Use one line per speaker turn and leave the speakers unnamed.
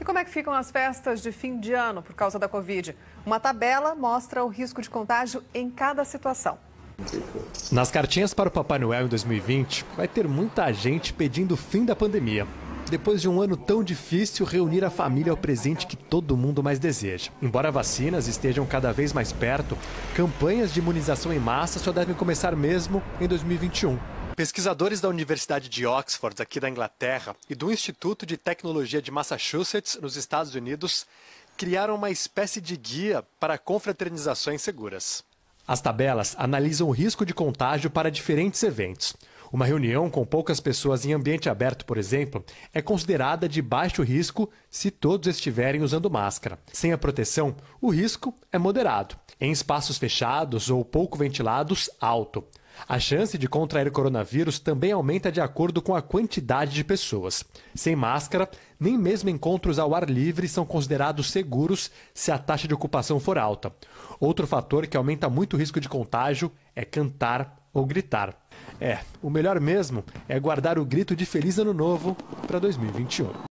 E como é que ficam as festas de fim de ano por causa da Covid? Uma tabela mostra o risco de contágio em cada situação.
Nas cartinhas para o Papai Noel em 2020, vai ter muita gente pedindo o fim da pandemia. Depois de um ano tão difícil, reunir a família é o presente que todo mundo mais deseja. Embora vacinas estejam cada vez mais perto, campanhas de imunização em massa só devem começar mesmo em 2021. Pesquisadores da Universidade de Oxford, aqui da Inglaterra, e do Instituto de Tecnologia de Massachusetts, nos Estados Unidos, criaram uma espécie de guia para confraternizações seguras. As tabelas analisam o risco de contágio para diferentes eventos. Uma reunião com poucas pessoas em ambiente aberto, por exemplo, é considerada de baixo risco se todos estiverem usando máscara. Sem a proteção, o risco é moderado. Em espaços fechados ou pouco ventilados, alto. A chance de contrair coronavírus também aumenta de acordo com a quantidade de pessoas. Sem máscara, nem mesmo encontros ao ar livre são considerados seguros se a taxa de ocupação for alta. Outro fator que aumenta muito o risco de contágio é cantar ou gritar. É, o melhor
mesmo é guardar o grito de Feliz Ano Novo para 2021.